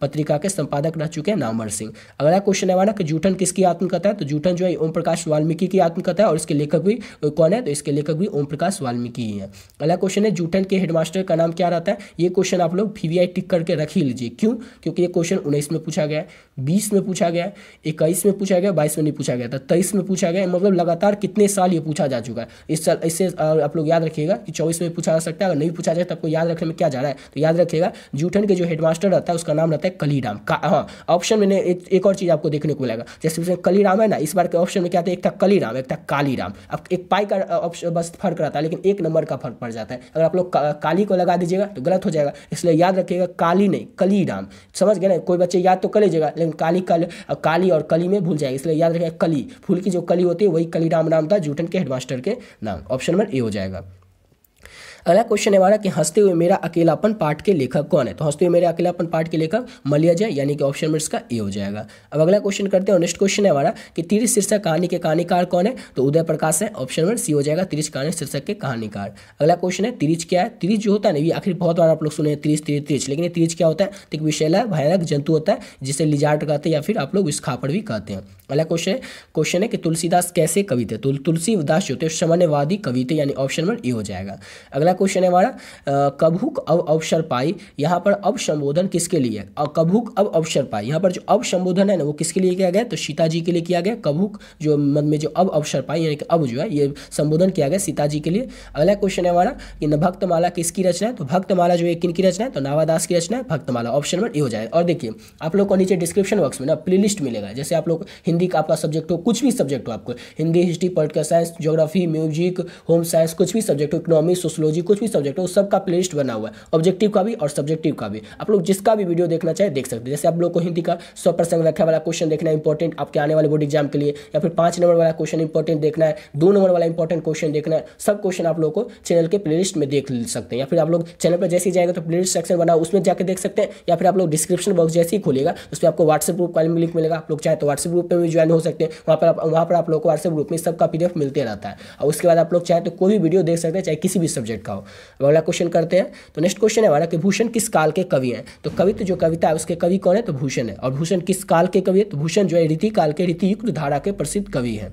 पत्रिका के संपादक रह चुके हैं नामर सिंह अगला क्वेश्चन है हमारा कि जूठन किसकी आत्मकथा है तो जूठन जो है ओम प्रकाश वाल्मीकि की आत्मकथा है और इसके लेखक भी कौन है तो इसके लेखक भी ओम प्रकाश वाल्मीकि ही है अगला क्वेश्चन है जूठन के हेडमास्टर का नाम क्या रहता है ये क्वेश्चन आप लोग वी टिक करके रख ही लीजिए क्यों क्योंकि ये क्वेश्चन उन्नीस में पूछा गया बीस में पूछा गया इक्कीस में पूछा गया बाईस में नहीं पूछा गया था तेईस में पूछा गया मतलब लगातार कितने साल ये पूछा जा चुका है इस इससे इससे आप लोग याद रखिएगा कि चौबीस में पूछा जा सकता है अगर नहीं पूछा जाए तो आपको याद रखने में क्या जा रहा है तो याद रखिएगा जूठन के जो हेडमास्टर रहता है उसका नाम रहता है कलीराम का हाँ ऑप्शन में एक, और चीज़ आपको देखने को मिलेगा जैसे कलीराम है ना इस बार के ऑप्शन में क्या था एक था कलीराम एक था कालीराम अब एक पाई का ऑप्शन बस फर्क रहता है लेकिन एक नंबर का फर्क पड़ जाता है अगर आप लोग काली को लगा दीजिएगा तो गलत हो जाएगा इसलिए याद रखिएगा काली नहीं कलीराम समझ गए ना कोई बच्चे याद तो कर लीजिएगा लेकिन काली कल काली और कली में भूल जाएगा इसलिए याद रखिएगा कली फूल की जो कली होती है वही कलीराम नाम था जूठन के हेडमास्टर के नाम ऑप्शन नंबर ए हो जाएगा अगला क्वेश्चन है हमारा कि हंसते हुए मेरा अकेलापन पाठ के लेखक कौन है तो हंसते हुए मेरा अकेलापन पाठ के लेखक मलिया जय यानी कि ऑप्शन नंबर इसका ए हो जाएगा अब अगला क्वेश्चन करते हैं नेक्स्ट क्वेश्चन है हमारा कि तीरिस शीर्षक कहानी के कहानीकार कौन है तो उदय प्रकाश है ऑप्शन नंबर सी हो जाएगा तीरिस कहानी शीर्षक के कहानीकार अगला क्वेश्चन है तिरिज क्या है तीरिज जो होता है ना ये आखिर बहुत बार आप लोग सुने तीस तीरिज तीरिज लेकिन तिरिज क्या होता है तो एक विषैला भयानक जंतु होता है जिसे लिजार्ट कहते हैं या फिर आप लोग विस्खापड़ भी कहते हैं अगला क्वेश्चन है क्वेश्चन है कि तुलसीदास कैसे कवि थे तुलसीदास जो थे सामान्यवादी कवि थे यानी ऑप्शन नंबर ए हो जाएगा अगला क्वेश्चन है हमारा कभुक अब अवसर पाई यहाँ पर अब संबोधन किसके लिए और कभुक अब अवसर पाई यहाँ पर जो अब संबोधन है ना वो किसके लिए किया गया तो सीता जी के लिए किया गया कभुक जो मन में जो अब अवसर पाई यानी कि अब जो है ये संबोधन किया गया सीता जी के लिए अगला क्वेश्चन है हमारा कि भक्तमाला किसकी रचना है तो भक्तमाला जो है किन की रचना है तो नावादास की रचना है भक्तमाला ऑप्शन नंबर ए हो जाए और देखिए आप लोग को नीचे डिस्क्रिप्शन बॉक्स में ना प्ले मिलेगा जैसे आप लोग हिंदी का आपका सब्जेक्ट हो कुछ भी सब्जेक्ट हो आपको Hindi history political science geography music home science कुछ भी सब्जेक्ट हो इकोनॉमी सोशोलॉजी कुछ भी सब्जेक्ट है उस सबका प्ले बना हुआ है ऑब्जेक्टिव का भी और सब्जेक्टिव का भी आप लोग जिसका भी वीडियो देखना चाहे देख सकते हैं जैसे आप लोग को हिंदी का सौ परसेंट रखा वाला क्वेश्चन देखना इंपॉर्टेंट आपके आने वाले बोर्ड एग्जाम के लिए या फिर पांच नंबर वाला क्वेश्चन इंपॉर्टेंट देखना है दो नंबर वाला इंपॉर्टेंट क्वेश्चन देखना है सब क्वेश्चन आप लोग को चैनल के प्लेलिस्ट में देख सकते हैं या फिर आप लोग चैनल पर जैसे ही जाएगा तो प्लेलिस्ट सेक्शन बना उसमें जाकर देख सकते हैं या फिर आप लोग डिस्क्रिप्शन बॉक्स जैसे ही खोलेगा उस पर आपको व्हाट्सएप ग्रुप का लिंक मिलेगा आप लोग चाहे तो व्हाट्सएप ग्रुप पर भी ज्वाइन हो सकते हैं वहाँ पर वहाँ पर आप लोग को व्हाट्सएप ग्रुप में सबका पी मिलते रहता है और उसके बाद आप लोग चाहे तो कोई भी वीडियो देख सकते हैं चाहे किसी भी सब्जेक्ट का सिखाओ अब अगला क्वेश्चन करते हैं तो नेक्स्ट क्वेश्चन है हमारा कि भूषण किस काल के कवि हैं तो तो जो कविता है उसके कवि कौन है तो भूषण है और भूषण किस काल के कवि है तो भूषण जो है रीति काल के रीतियुक्त धारा के प्रसिद्ध कवि हैं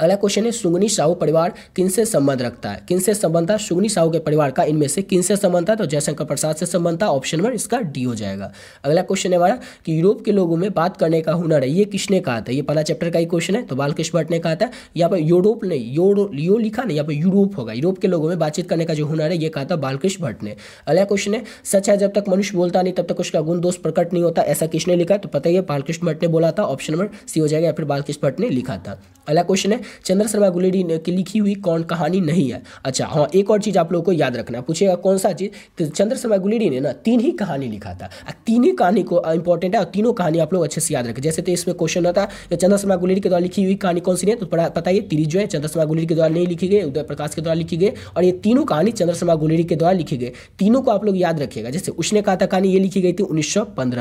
अगला क्वेश्चन है सुगनी साहू परिवार किन से संबंध रखता है किन से संबंध था सुगनी साहू के परिवार का इनमें से किन से संबंध था तो जयशंकर प्रसाद से संबंध था ऑप्शन वन इसका डी हो जाएगा अगला क्वेश्चन है हमारा कि यूरोप के लोगों में बात करने का हुनर है ये किसने कहा था ये पहला चैप्टर का ही क्वेश्चन है तो बालकृष्ण भट्ट ने कहा था यहाँ पर यूरोप नहीं यो लिखा नहीं यहाँ पर यूरोप होगा यूरोप के लोगों में बातचीत करने का जो हुनर है ये कहा था बालकृष्ण भट्ट ने अगला क्वेश्चन है सच है जब तक मनुष्य बोलता नहीं तब तक उसका गुण दोष प्रकट नहीं होता ऐसा किसने लिखा तो पता ही है बालकृष्ण भट्ट ने बोला था ऑप्शन नंबर सी हो जाएगा या फिर बालकृष्ण भट्ट ने लिखा था अगला क्वेश्चन है चंद्र शर्मा गुलेडी की लिखी हुई कौन कहानी नहीं है अच्छा हाँ एक और चीज़ आप लोगों को याद रखना पूछेगा कौन सा चीज़ तो चंद्र शर्मा गुलेडी ने ना तीन ही कहानी लिखा था तीन ही कहानी को इंपॉर्टेंट है और तीनों कहानी आप लोग अच्छे से याद रखें जैसे तो इसमें क्वेश्चन होता है तो चंद्र शर्मा गुलेडी के द्वारा लिखी हुई कहानी कौन सी नहीं तो पता है तीरी जो है चंद्र शर्मा गुलेडी के द्वारा नहीं लिखी गई उदय प्रकाश के द्वारा लिखी गई और ये तीनों कहानी चंद्र शर्मा गुलेडी के द्वारा लिखी गई तीनों को आप लोग याद रखिएगा जैसे उसने कहा था कहानी ये लिखी गई थी उन्नीस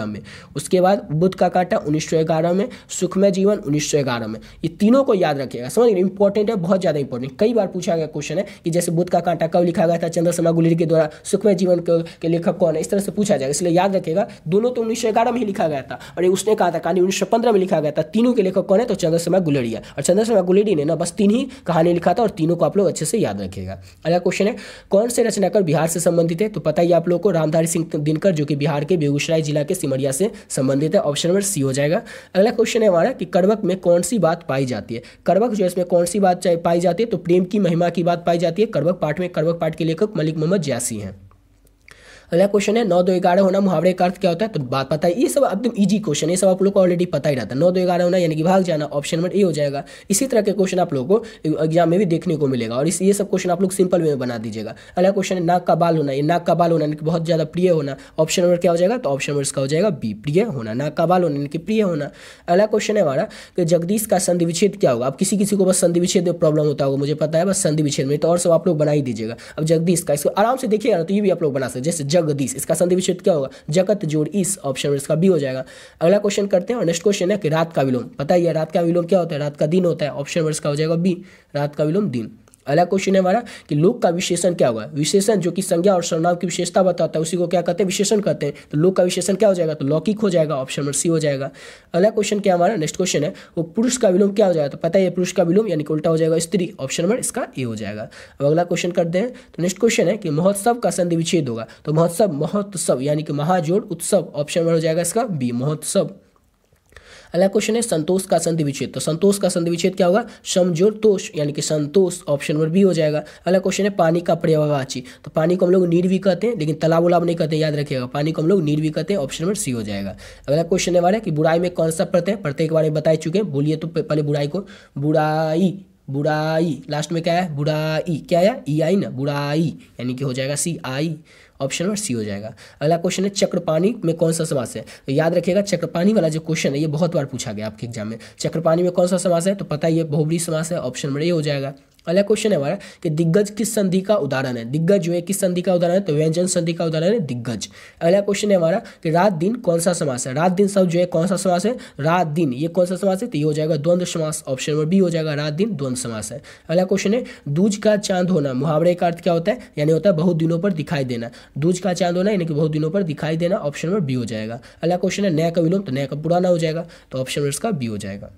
में उसके बाद बुद्ध का काटा उन्नीस में सुखमय जीवन उन्नीस में ये तीनों को याद रखिएगा समझ गए इंपॉर्टेंट है बहुत ज़्यादा इंपॉर्टेंट कई बार पूछा गया क्वेश्चन है कि जैसे बुद्ध का कांटा कब लिखा गया था चंद्र चंद्रसमा गुलेरी के द्वारा सुखमय जीवन के लेखक कौन है इस तरह से पूछा जाएगा इसलिए याद रखेगा दोनों तो उन्नीस में ही लिखा गया था और उसने कहा था कहानी उन्नीस में लिखा गया था तीनों के लेखक कौन है तो चंद्र गुलेरी है और चंद्र चंद्रसमा गुलेरी ने ना बस तीन ही कहानी लिखा था और तीनों को आप लोग अच्छे से याद रखेगा अगला क्वेश्चन है कौन से रचनाकार बिहार से संबंधित है तो पता ही आप लोग को रामधारी सिंह दिनकर जो कि बिहार के बेगूसराय जिला के सिमरिया से संबंधित है ऑप्शन नंबर सी हो जाएगा अगला क्वेश्चन है हमारा कि कड़वक में कौन सी बात पाई जाती है कड़वक जो इसमें कौन सी बात पाई जाती है तो प्रेम की महिमा की बात पाई जाती है करवक पाठ में करवक पाठ के लेखक मलिक मोहम्मद जैसी हैं अगला क्वेश्चन है नौ दो ग्यारह होना मुहावरे का अर्थ क्या होता है तो बात पता है ये सब एकदम ईजी क्वेश्चन है सब आप लोग को ऑलरेडी पता ही रहता है नौ दो ग्यारह होना यानी कि भाग जाना ऑप्शन नंबर ए हो जाएगा इसी तरह के क्वेश्चन आप लोगों को एग्जाम में भी देखने को मिलेगा और इस ये सब क्वेश्चन आप लोग सिंपल वे में बना दीजिएगा अगला क्वेश्चन है नाक का बाल होना ये नाक का बाल होना यानी कि बहुत ज़्यादा प्रिय होना ऑप्शन नंबर क्या हो जाएगा तो ऑप्शन नंबर इसका हो जाएगा बी प्रिय होना नाक का बाल होना यानी कि प्रिय होना अगला क्वेश्चन है हमारा कि जगदीश का संधि विच्छेद क्या होगा अब किसी किसी को बस संधि विच्छेद में प्रॉब्लम होता होगा मुझे पता है बस संधि विच्छेद में तो और सब आप लोग बना ही दीजिएगा अब जगदीश का इसको आराम से देखिएगा तो ये भी आप लोग बना सकते जैसे जगदीश इसका संधि विच्छेद क्या होगा जगत जोड़ इस ऑप्शन में इसका बी हो जाएगा अगला क्वेश्चन करते हैं और नेक्स्ट क्वेश्चन है कि रात का विलोम पता ही है रात का विलोम क्या होता है रात का दिन होता है ऑप्शन में इसका हो जाएगा बी रात का विलोम दिन अगला क्वेश्चन है हमारा कि लोक का विशेषण क्या होगा विशेषण जो कि संज्ञा और सर्वनाम की विशेषता बताता है उसी को क्या कहते हैं विशेषण कहते हैं तो लोक का विशेषण क्या हो जाएगा तो लौकिक हो जाएगा ऑप्शन नंबर सी हो जाएगा अगला क्वेश्चन क्या हमारा नेक्स्ट क्वेश्चन है वो पुरुष का विलोम क्या हो जाएगा तो पता है पुरुष का विलोम यानी उल्टा हो जाएगा स्त्री ऑप्शन नंबर इसका ए हो जाएगा अब अगला क्वेश्चन करते हैं तो नेक्स्ट क्वेश्चन है कि महोत्सव का संधि विच्छेद होगा तो महोत्सव महोत्सव यानी कि महाजोड़ उत्सव ऑप्शन नंबर हो जाएगा इसका बी महोत्सव अगला क्वेश्चन है संतोष का संधि विच्छेद तो संतोष का संधि विच्छेद क्या होगा समझोतोष यानी कि संतोष ऑप्शन नंबर बी हो जाएगा अगला क्वेश्चन है पानी का पर्यावाची तो पानी को हम लोग नीर भी कहते हैं लेकिन तालाब उलाब नहीं कहते याद रखिएगा पानी को हम लोग नीर भी कहते हैं ऑप्शन नंबर सी हो जाएगा अगला क्वेश्चन है हमारे कि बुराई में कौन सा प्रत्यय प्रत्यय के बारे में बताई चुके हैं बोलिए तो पहले बुराई को बुराई बुराई लास्ट में क्या है बुराई क्या है ई e आई ना बुराई यानी कि हो जाएगा सी आई ऑप्शन नंबर सी हो जाएगा अगला क्वेश्चन है चक्रपाणी में कौन सा समास है तो याद रखिएगा चक्रपाणी वाला जो क्वेश्चन है ये बहुत बार पूछा गया आपके एग्जाम में चक्रपाणी में कौन सा समास है तो पता ही है बहुबरी समास है ऑप्शन नंबर ए हो जाएगा अगला क्वेश्चन है हमारा कि दिग्गज किस संधि का उदाहरण है दिग्गज जो है किस संधि का उदाहरण है तो व्यंजन संधि का उदाहरण है दिग्गज अगला क्वेश्चन है हमारा कि रात दिन कौन सा समास है रात दिन सब जो है कौन सा समास है रात दिन ये कौन सा समास है तो ये हो जाएगा द्वंद्व समास ऑप्शन नंबर बी हो जाएगा रात दिन द्वंद्व समास है अगला क्वेश्चन है दूज का चांद होना मुहावरे का अर्थ क्या होता है यानी होता है बहुत दिनों पर दिखाई देना दूज का चांद होना यानी कि बहुत दिनों पर दिखाई देना ऑप्शन नंबर बी हो जाएगा अगला क्वेश्चन है नया का विलोम तो नया का पुराना हो जाएगा तो ऑप्शन नंबर इसका बी हो जाएगा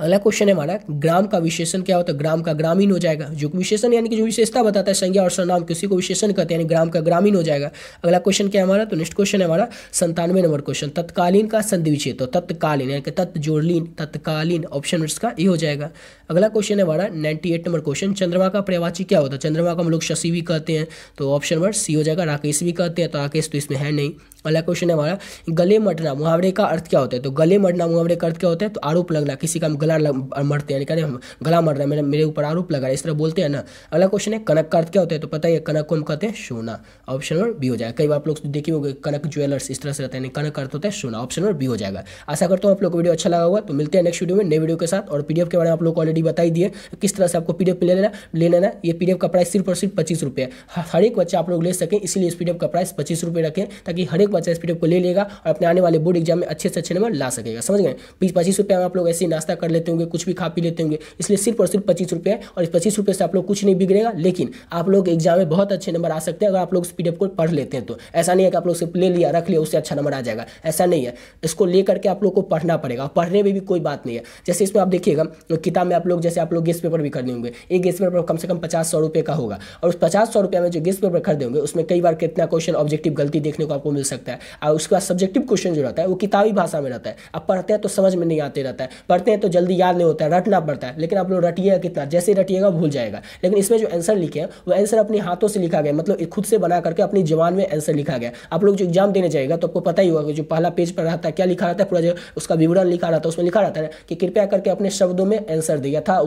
अगला क्वेश्चन है हमारा ग्राम का विशेषण क्या होता है ग्राम का ग्रामीण हो जाएगा जो विशेषण यानी कि जो विशेषता बताता है संज्ञा और सरनाम किसी को विशेषण कहते हैं यानी ग्राम का ग्रामीण हो जाएगा अगला क्वेश्चन क्या हमारा तो नेक्स्ट क्वेश्चन है हमारा संतानवे नंबर क्वेश्चन तत्कालीन का संधि विचे तो तत्कालीन यानी कि जोड़लीन तत्कालीन ऑप्शन इसका ए हो जाएगा अगला क्वेश्चन है हमारा नाइन्टी एट नंबर क्वेश्चन चंद्रमा का प्रवाची क्या होता है चंद्रमा को हम लोग शशि भी कहते हैं तो ऑप्शन नंबर सी हो जाएगा राकेश भी कहते हैं तो राकेश तो इसमें है नहीं पहला क्वेश्चन है हमारा गले मटना मुहावरे का अर्थ क्या होता है तो गले मटना मुहावरे का अर्थ क्या होता है तो आरोप लगना किसी का हम गला मरते हैं यानी हम गला मर रहा है मेरे ऊपर आरोप लगा इस तरह बोलते हैं ना अगला क्वेश्चन है कनक का अर्थ क्या होता है तो पता ही कनक को हम कहते हैं सोना ऑप्शन नंबर बी हो जाएगा कई बार आप लोग देखिए होंगे कनक ज्वेलर्स इस तरह से रहते हैं कनक अर्थ होता है सोना ऑप्शन नंबर बी हो जाएगा आशा करता हूँ आप लोग को वीडियो अच्छा लगा हुआ तो मिलते हैं नेक्स्ट वीडियो में नए वीडियो के साथ और पीडीएफ के बारे में आप लोग को ऑलरेडी बताई दिए किस तरह से आपको पीडीएफ ले लेना ले लेना ये पीडीएफ का प्राइस सिर्फ और सिर्फ पच्चीस रुपये हर एक बच्चा आप लोग ले सकें इसलिए इस पीडीएफ का प्राइस पच्चीस रुपये रखें ताकि हर एक बच्चा इस को ले लेगा और अपने आने वाले बोर्ड एग्जाम में अच्छे से अच्छे नंबर ला सकेगा समझ गए बीस पच्चीस रुपये में आप लोग ऐसे ही नाश्ता कर लेते होंगे कुछ भी खा पी लेते होंगे इसलिए सिर्फ और सिर्फ पच्चीस रुपये और इस पच्चीस रुपये से आप लोग कुछ नहीं बिगड़ेगा लेकिन आप लोग एग्जाम में बहुत अच्छे नंबर आ सकते हैं अगर आप लोग इस को पढ़ लेते हैं तो ऐसा नहीं है कि आप लोग सिर्फ ले लिया रख लिया उससे अच्छा नंबर आ जाएगा ऐसा नहीं है इसको लेकर के आप लोग को पढ़ना पड़ेगा पढ़ने में भी कोई बात नहीं है जैसे इसमें आप देखिएगा किताब में आप लोग जैसे आप लोग गेस्ट पेपर भी खरीदे होंगे एक गेस्ट पेपर कम से कम पचास सौ रुपये का होगा और उस पचास सौ रुपये में जो गेस्ट पेपर खरीदे होंगे उसमें कई बार कितना क्वेश्चन ऑब्जेक्टिव गलती देखने को आपको मिल सकता सकता है और उसके बाद सब्जेक्टिव क्वेश्चन जो रहता है वो किताबी भाषा में रहता है अब पढ़ते हैं तो समझ में नहीं आते रहता है पढ़ते हैं तो जल्दी याद नहीं होता है रटना पड़ता है लेकिन आप लोग रटिएगा कितना जैसे रटिएगा भूल जाएगा लेकिन इसमें जो आंसर लिखे हैं वो आंसर अपने हाथों से लिखा गया मतलब खुद से बना करके अपनी जवान में आंसर लिखा गया आप लोग जो एग्जाम देने जाएगा तो आपको पता ही होगा कि जो पहला पेज पर रहता है क्या लिखा रहता है पूरा जो उसका विवरण लिखा रहता है उसमें लिखा रहता है कि कृपया करके अपने शब्दों में आंसर दे यथा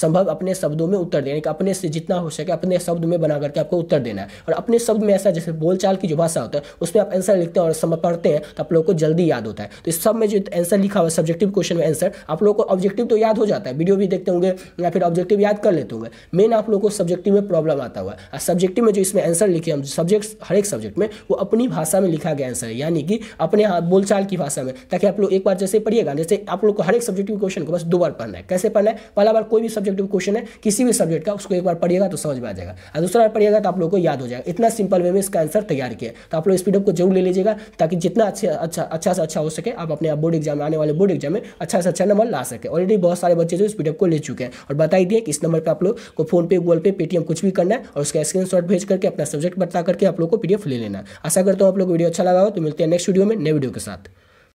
संभव अपने शब्दों में उत्तर देने का अपने से जितना हो सके अपने शब्द में बना करके आपको उत्तर देना है और अपने शब्द में ऐसा जैसे बोलचाल की जो भाषा होता है उसमें आप आंसर लिखते हैं और सब पढ़ते हैं तो आप लोग को जल्दी याद होता है तो इस सब में जो आंसर लिखा हुआ सब्जेक्टिव क्वेश्चन में आंसर आप लोगों को ऑब्जेक्टिव तो याद हो जाता है वीडियो भी देखते होंगे या फिर ऑब्जेक्टिव याद कर लेते होंगे मेन आप लोग को सब्जेक्टिव में प्रॉब्लम आता हुआ है सब्जेक्टिव में जो इसमें आंसर लिखे हम सब्जेक्ट हर एक सब्जेक्ट में वो अपनी भाषा में लिखा गया आंसर है यानी कि अपने हाथ बोलचाल की भाषा में ताकि आप लोग एक बार जैसे पढ़िएगा जैसे आप लोग को हर एक सब्जेक्टिव क्वेश्चन को बस दो बार पढ़ना है कैसे पढ़ना है पहला बार कोई भी सब्जेक्टिव क्वेश्चन है किसी भी सब्जेक्ट का उसको एक बार पढ़िएगा तो समझ में आ जाएगा और दूसरा बार पढ़िएगा तो आप लोग को याद हो जाएगा इतना सिंपल वे में इसका आंसर तैयार किया तो आप लोग स्पीडअप को जरूर ले लीजिएगा ताकि जितना अच्छे अच्छा अच्छा से अच्छा हो सके आप अपने बोर्ड एग्जाम में आने वाले बोर्ड एग्जाम में अच्छा से अच्छा नंबर ला सके ऑलरेडी बहुत सारे बच्चे जो इस पीडीएफ को ले चुके हैं और बताई दिए कि इस नंबर पर आप लोग को फोनपे गूगल पे पेटीएम कुछ भी करना है और उसका स्क्रीन भेज करके अपना सब्जेक्ट बता करके आप लोग को पीडीएफ ले लेना आशा करता हूँ आप लोग वीडियो अच्छा लगा हो तो मिलते हैं नेक्स्ट वीडियो में नए वीडियो के साथ